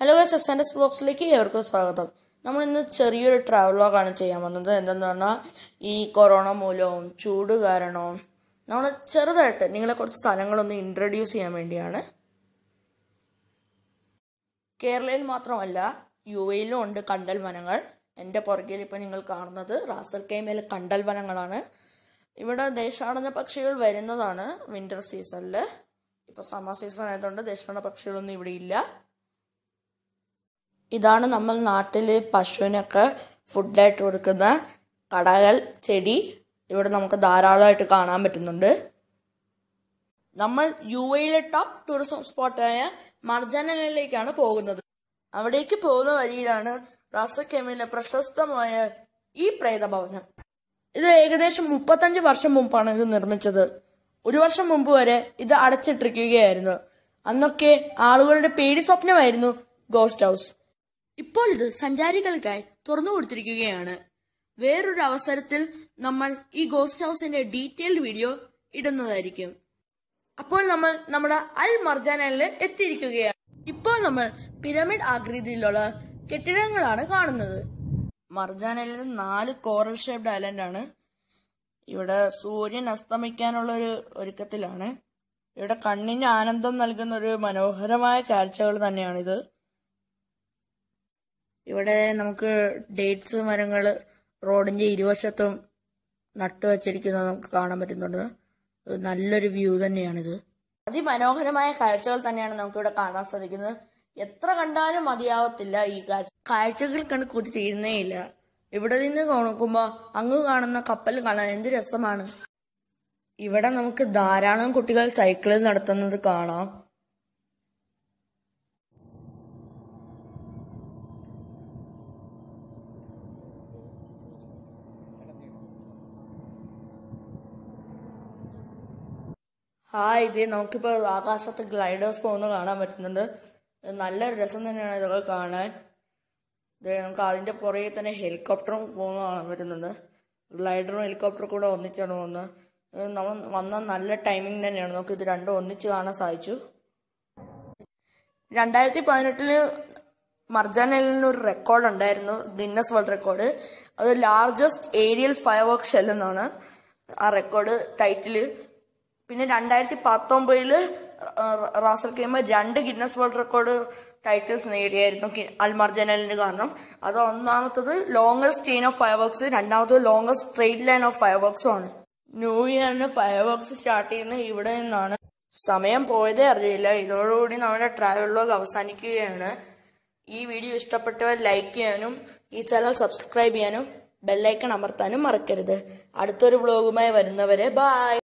hello guys S S ബ്ലോഗ്സിലേക്ക് ഏവർക്കും സ്വാഗതം നമ്മൾ ഇന്ന് ചെറിയൊരു ട്രാവൽ വ്ളോഗാണ് ചെയ്യാൻ വന്നത് എന്തെന്ന് പറഞ്ഞാൽ ഈ കൊറോണ മൂലവും ചൂട് കാരണവും നമ്മൾ ചെറുതായിട്ട് നിങ്ങളെ കുറച്ച് സ്ഥലങ്ങളൊന്ന് ഇൻട്രൊഡ്യൂസ് ചെയ്യാൻ വേണ്ടിയാണ് കേരളയിൽ മാത്രമല്ല യു എയിലും ഉണ്ട് കണ്ടൽ വനങ്ങൾ എൻ്റെ പുറകിൽ ഇപ്പോൾ നിങ്ങൾ കാണുന്നത് റാസൽ കൈമയിലെ കണ്ടൽ വനങ്ങളാണ് ഇവിടെ ദേശാടന പക്ഷികൾ വരുന്നതാണ് വിൻ്റർ സീസണിൽ ഇപ്പോൾ സമ്മർ സീസൺ ആയതുകൊണ്ട് ദേശാടന പക്ഷികളൊന്നും ഇവിടെ ഇല്ല ഇതാണ് നമ്മൾ നാട്ടിൽ പശുവിനൊക്കെ ഫുഡായിട്ട് കൊടുക്കുന്ന കടകൾ ചെടി ഇവിടെ നമുക്ക് ധാരാളമായിട്ട് കാണാൻ പറ്റുന്നുണ്ട് നമ്മൾ യു എയിലെ ടോപ്പ് ടൂറിസം സ്പോട്ടായ മർജനലിലേക്കാണ് പോകുന്നത് അവിടേക്ക് പോകുന്ന വഴിയിലാണ് റാസക്കേമിലെ പ്രശസ്തമായ ഈ പ്രേതഭവനം ഇത് ഏകദേശം മുപ്പത്തഞ്ച് വർഷം മുമ്പാണ് ഇത് നിർമ്മിച്ചത് ഒരു വർഷം മുമ്പ് വരെ ഇത് അടച്ചിട്ടിരിക്കുകയായിരുന്നു അന്നൊക്കെ ആളുകളുടെ പേടി സ്വപ്നമായിരുന്നു ഗോസ്റ്റ് ഹൗസ് ഇപ്പോൾ ഇത് സഞ്ചാരികൾക്കായി തുറന്നു കൊടുത്തിരിക്കുകയാണ് വേറൊരു അവസരത്തിൽ നമ്മൾ ഈ ഗോസ്റ്റ് ഹൗസിന്റെ ഡീറ്റെയിൽഡ് വീഡിയോ ഇടുന്നതായിരിക്കും അപ്പോൾ നമ്മൾ നമ്മുടെ അൽ മർജാനയിൽ എത്തിയിരിക്കുകയാണ് ഇപ്പോൾ നമ്മൾ പിരമിഡ് ആകൃതിയിലുള്ള കെട്ടിടങ്ങളാണ് കാണുന്നത് മർജാനയിൽ നാല് കോറൽ ഷേപ്ഡ് ഐലൻഡ് ആണ് ഇവിടെ സൂര്യൻ അസ്തമിക്കാനുള്ള ഒരു ഒരുക്കത്തിലാണ് ഇവിടെ കണ്ണിന് ആനന്ദം നൽകുന്ന ഒരു മനോഹരമായ കാഴ്ചകൾ തന്നെയാണിത് ഇവിടെ നമുക്ക് ഡേറ്റ്സ് മരങ്ങൾ റോഡിന്റെ ഇരുവശത്തും നട്ടുവച്ചിരിക്കുന്നത് നമുക്ക് കാണാൻ പറ്റുന്നുണ്ട് നല്ലൊരു വ്യൂ തന്നെയാണിത് അതിമനോഹരമായ കാഴ്ചകൾ തന്നെയാണ് നമുക്കിവിടെ കാണാൻ സാധിക്കുന്നത് എത്ര കണ്ടാലും മതിയാവത്തില്ല ഈ കാഴ്ച കാഴ്ചകൾ കണ്ട് കൊതി തീരുന്നേയില്ല ഇവിടെ നിന്ന് നോക്കുമ്പോൾ അങ്ങ് കാണുന്ന കപ്പൽ കാണാൻ എന്ത് രസമാണ് ഇവിടെ നമുക്ക് ധാരാളം കുട്ടികൾ സൈക്കിളിൽ നടത്തുന്നത് കാണാം ആ ഇത് നമുക്കിപ്പോൾ ആകാശത്ത് ഗ്ലൈഡേഴ്സ് പോകുന്ന കാണാൻ പറ്റുന്നുണ്ട് നല്ല രസം തന്നെയാണ് ഇതൊക്കെ കാണാൻ നമുക്ക് അതിൻ്റെ പുറകെ തന്നെ ഹെലികോപ്റ്ററും പോകുന്ന കാണാൻ പറ്റുന്നുണ്ട് ഗ്ലൈഡറും ഹെലികോപ്റ്ററും കൂടെ ഒന്നിച്ചാണ് പോകുന്നത് നമ്മൾ വന്ന നല്ല ടൈമിംഗ് തന്നെയാണ് നമുക്ക് ഇത് രണ്ടും ഒന്നിച്ച് കാണാൻ സാധിച്ചു രണ്ടായിരത്തി പതിനെട്ടില് മർജാനലിനൊരു റെക്കോർഡ് ഉണ്ടായിരുന്നു ഗിന്നസ് വേൾഡ് റെക്കോർഡ് അത് largest aerial firework shell എന്നാണ് ആ റെക്കോർഡ് ടൈറ്റിൽ പിന്നെ രണ്ടായിരത്തി പത്തൊമ്പതില് റാസൽ കെയ്മ രണ്ട് ഗിന്നസ് വേൾഡ് റെക്കോർഡ് ടൈറ്റിൽസ് നേടിയായിരുന്നു അൽമാർ ജനലിന് കാരണം അത് ഒന്നാമത്തത് longest chain of fireworks രണ്ടാമത്തത് ലോങ്ങസ്റ്റ് സ്ട്രെയിറ്റ് ലൈൻ ഓഫ് ഫയർ വർക്ക്സും ആണ് ന്യൂ ഇയറിന് ഫയർ വർക്ക്സ് സ്റ്റാർട്ട് ചെയ്യുന്ന ഇവിടെ നിന്നാണ് സമയം പോയതേ അറിയില്ല ഇതോടുകൂടി നമ്മുടെ ട്രാവൽ വ്ലോഗ് അവസാനിക്കുകയാണ് ഈ വീഡിയോ ഇഷ്ടപ്പെട്ടവർ ലൈക്ക് ചെയ്യാനും ഈ ചാനൽ സബ്സ്ക്രൈബ് ചെയ്യാനും ബെല്ലൈക്കൺ അമർത്താനും മറക്കരുത് അടുത്തൊരു വ്ലോഗുമായി വരുന്നവരെ ബായ്